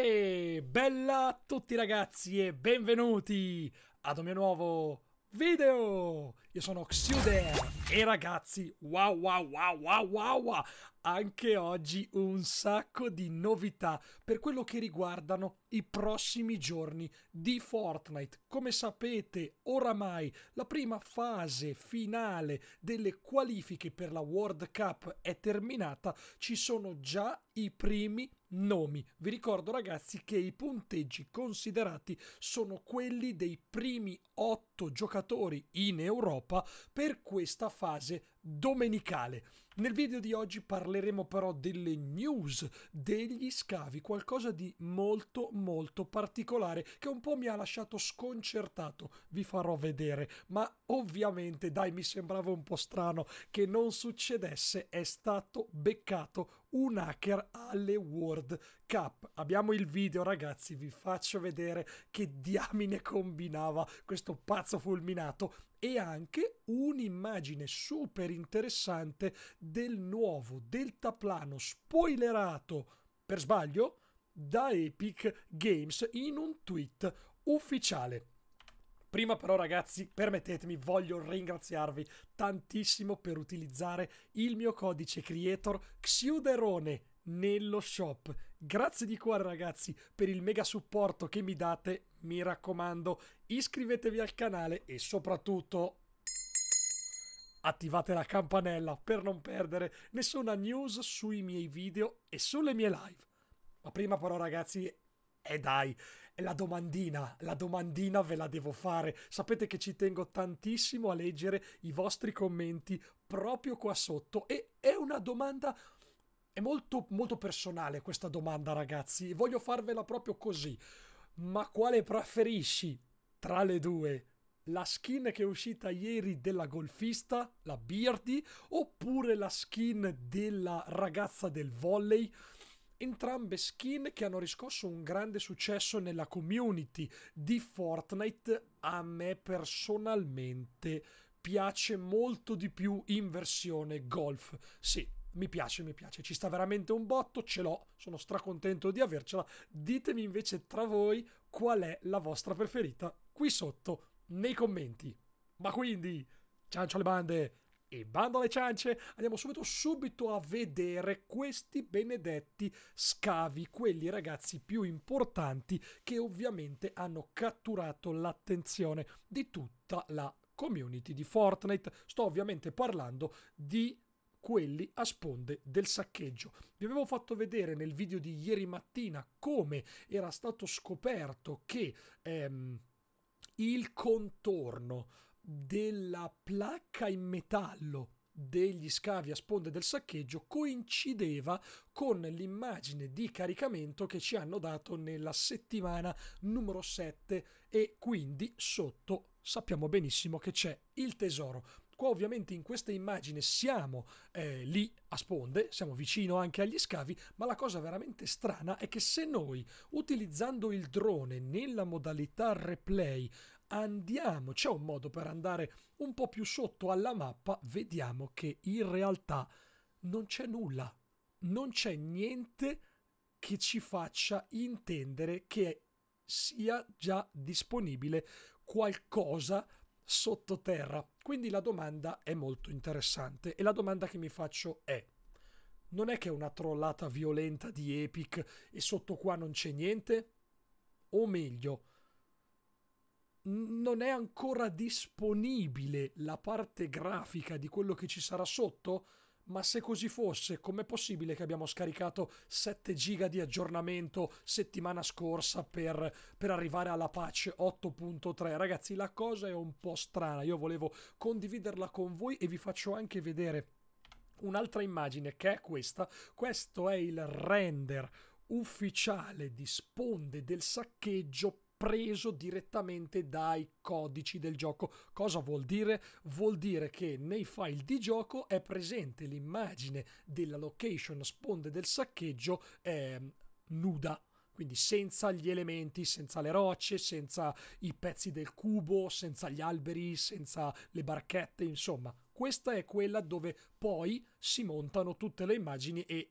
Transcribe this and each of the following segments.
Uè, bella a tutti ragazzi e benvenuti ad un mio nuovo video! Io sono Xuder e ragazzi, wow wow wow wow wow anche oggi un sacco di novità per quello che riguardano i prossimi giorni di Fortnite. Come sapete, oramai la prima fase finale delle qualifiche per la World Cup è terminata, ci sono già i primi nomi. Vi ricordo ragazzi che i punteggi considerati sono quelli dei primi otto giocatori in Europa per questa fase domenicale. Nel video di oggi parleremo però delle news, degli scavi, qualcosa di molto molto particolare che un po' mi ha lasciato sconcertato, vi farò vedere, ma ovviamente dai mi sembrava un po' strano che non succedesse, è stato beccato un hacker alle World Cup. Abbiamo il video ragazzi, vi faccio vedere che diamine combinava questo pazzo fulminato e anche un'immagine super interessante del nuovo deltaplano spoilerato per sbaglio da Epic Games in un tweet ufficiale. Prima però ragazzi, permettetemi, voglio ringraziarvi tantissimo per utilizzare il mio codice creator Xiuderone nello shop. Grazie di cuore ragazzi per il mega supporto che mi date, mi raccomando iscrivetevi al canale e soprattutto attivate la campanella per non perdere nessuna news sui miei video e sulle mie live. Ma prima però ragazzi, e eh dai, la domandina, la domandina ve la devo fare. Sapete che ci tengo tantissimo a leggere i vostri commenti proprio qua sotto e è una domanda... È molto, molto personale questa domanda ragazzi, voglio farvela proprio così. Ma quale preferisci tra le due? la skin che è uscita ieri della golfista, la Beardy, oppure la skin della ragazza del volley. Entrambe skin che hanno riscosso un grande successo nella community di Fortnite. A me personalmente piace molto di più in versione golf. Sì, mi piace, mi piace, ci sta veramente un botto, ce l'ho, sono stracontento di avercela. Ditemi invece tra voi qual è la vostra preferita qui sotto nei commenti. Ma quindi, ciancio alle bande e bando alle ciance, andiamo subito subito a vedere questi benedetti scavi, quelli ragazzi più importanti che ovviamente hanno catturato l'attenzione di tutta la community di Fortnite. Sto ovviamente parlando di quelli a sponde del saccheggio. Vi avevo fatto vedere nel video di ieri mattina come era stato scoperto che... Ehm, il contorno della placca in metallo degli scavi a sponde del saccheggio coincideva con l'immagine di caricamento che ci hanno dato nella settimana numero 7 e quindi sotto sappiamo benissimo che c'è il tesoro Qua ovviamente in questa immagine siamo eh, lì a sponde, siamo vicino anche agli scavi, ma la cosa veramente strana è che se noi utilizzando il drone nella modalità replay andiamo, c'è un modo per andare un po' più sotto alla mappa, vediamo che in realtà non c'è nulla, non c'è niente che ci faccia intendere che sia già disponibile qualcosa sottoterra. Quindi la domanda è molto interessante e la domanda che mi faccio è non è che è una trollata violenta di Epic e sotto qua non c'è niente? O meglio, non è ancora disponibile la parte grafica di quello che ci sarà sotto? Ma se così fosse, com'è possibile che abbiamo scaricato 7 giga di aggiornamento settimana scorsa per, per arrivare alla patch 8.3? Ragazzi, la cosa è un po' strana. Io volevo condividerla con voi e vi faccio anche vedere un'altra immagine che è questa. Questo è il render ufficiale di sponde del saccheggio preso direttamente dai codici del gioco. Cosa vuol dire? Vuol dire che nei file di gioco è presente l'immagine della location sponde del saccheggio eh, nuda, quindi senza gli elementi, senza le rocce, senza i pezzi del cubo, senza gli alberi, senza le barchette, insomma, questa è quella dove poi si montano tutte le immagini e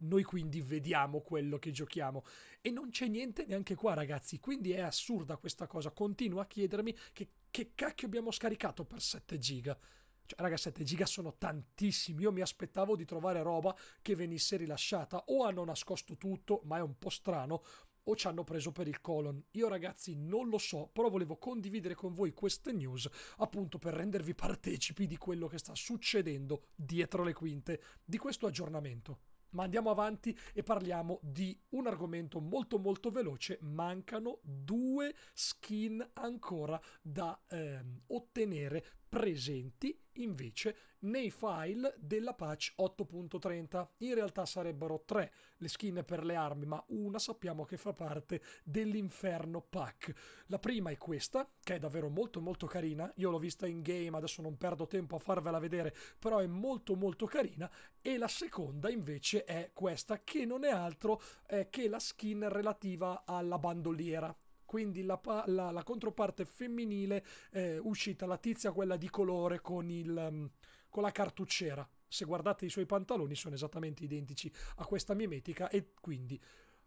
noi quindi vediamo quello che giochiamo e non c'è niente neanche qua ragazzi, quindi è assurda questa cosa. Continuo a chiedermi che, che cacchio abbiamo scaricato per 7 giga. Cioè, raga, 7 giga sono tantissimi. Io mi aspettavo di trovare roba che venisse rilasciata. O hanno nascosto tutto, ma è un po' strano. O ci hanno preso per il colon. Io, ragazzi, non lo so, però volevo condividere con voi queste news appunto per rendervi partecipi di quello che sta succedendo dietro le quinte di questo aggiornamento. Ma andiamo avanti e parliamo di un argomento molto molto veloce. Mancano due skin ancora da ehm, ottenere presenti invece nei file della patch 8.30. In realtà sarebbero tre le skin per le armi, ma una sappiamo che fa parte dell'inferno pack. La prima è questa, che è davvero molto molto carina. Io l'ho vista in game, adesso non perdo tempo a farvela vedere, però è molto molto carina. E la seconda invece è questa, che non è altro eh, che la skin relativa alla bandoliera quindi la, la, la controparte femminile eh, uscita, la tizia quella di colore con, il, mm, con la cartucciera. Se guardate i suoi pantaloni sono esattamente identici a questa mimetica e quindi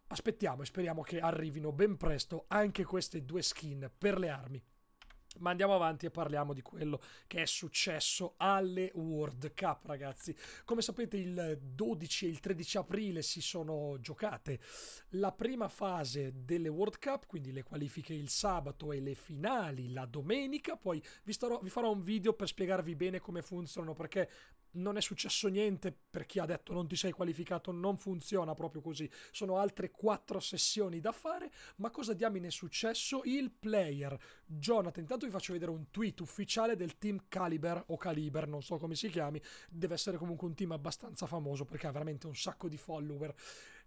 aspettiamo e speriamo che arrivino ben presto anche queste due skin per le armi. Ma andiamo avanti e parliamo di quello che è successo alle World Cup, ragazzi. Come sapete, il 12 e il 13 aprile si sono giocate la prima fase delle World Cup, quindi le qualifiche il sabato e le finali la domenica. Poi vi, starò, vi farò un video per spiegarvi bene come funzionano, perché non è successo niente per chi ha detto non ti sei qualificato, non funziona proprio così. Sono altre quattro sessioni da fare, ma cosa diamine è successo? Il player Jonathan, intanto vi faccio vedere un tweet ufficiale del team Caliber o Caliber, non so come si chiami, deve essere comunque un team abbastanza famoso perché ha veramente un sacco di follower.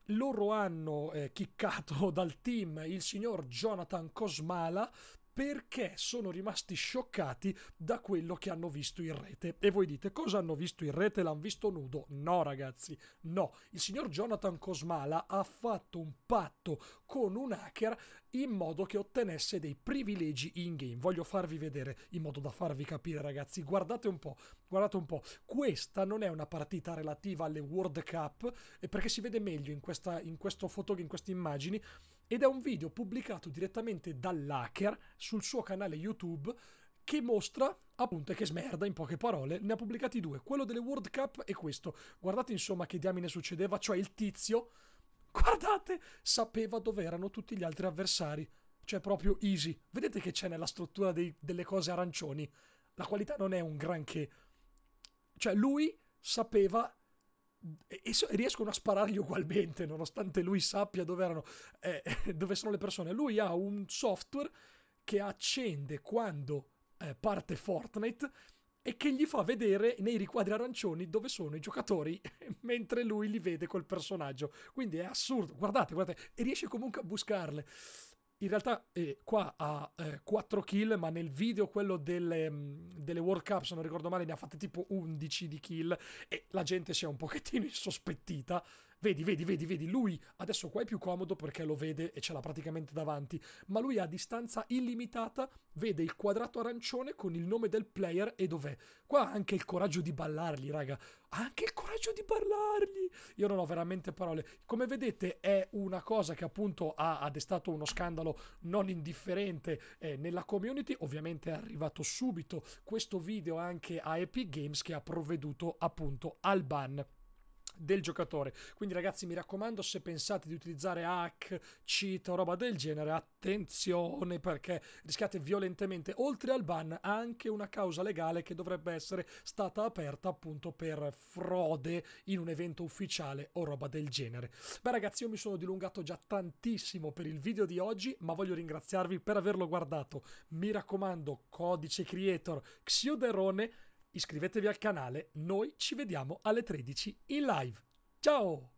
Loro hanno eh, chiccato dal team il signor Jonathan Cosmala perché sono rimasti scioccati da quello che hanno visto in rete. E voi dite cosa hanno visto in rete? L'hanno visto nudo? No ragazzi, no. Il signor Jonathan Cosmala ha fatto un patto con un hacker in modo che ottenesse dei privilegi in game. Voglio farvi vedere in modo da farvi capire ragazzi. Guardate un po', Guardate un po', questa non è una partita relativa alle World Cup, eh, perché si vede meglio in, questa, in questo fotog, in queste immagini, ed è un video pubblicato direttamente dall'hacker sul suo canale YouTube che mostra appunto che smerda in poche parole ne ha pubblicati due quello delle World Cup e questo guardate insomma che diamine succedeva cioè il tizio guardate sapeva dove erano tutti gli altri avversari cioè proprio easy vedete che c'è nella struttura dei, delle cose arancioni la qualità non è un granché cioè lui sapeva e, riescono a sparargli ugualmente, nonostante lui sappia dove, erano, eh, dove sono le persone. Lui ha un software che accende quando eh, parte Fortnite e che gli fa vedere nei riquadri arancioni dove sono i giocatori mentre lui li vede col personaggio. Quindi è assurdo. Guardate, guardate, e riesce comunque a buscarle in realtà eh, qua ha eh, 4 kill, ma nel video quello delle, mm, delle World Cup, se non ricordo male, ne ha fatte tipo 11 di kill e la gente si è un pochettino insospettita Vedi, vedi, vedi, vedi, lui adesso qua è più comodo perché lo vede e ce l'ha praticamente davanti, ma lui a distanza illimitata vede il quadrato arancione con il nome del player e dov'è. Qua ha anche il coraggio di ballargli, raga. Ha anche il coraggio di ballarli. Io non ho veramente parole. Come vedete è una cosa che appunto ha, ha destato uno scandalo non indifferente eh, nella community. Ovviamente è arrivato subito questo video anche a Epic Games che ha provveduto appunto al ban del giocatore. Quindi, ragazzi, mi raccomando, se pensate di utilizzare hack, cheat o roba del genere, attenzione perché rischiate violentemente, oltre al ban, anche una causa legale che dovrebbe essere stata aperta appunto per frode in un evento ufficiale o roba del genere. Beh, ragazzi, io mi sono dilungato già tantissimo per il video di oggi, ma voglio ringraziarvi per averlo guardato. Mi raccomando, codice creator Xioderone iscrivetevi al canale, noi ci vediamo alle 13 in live. Ciao!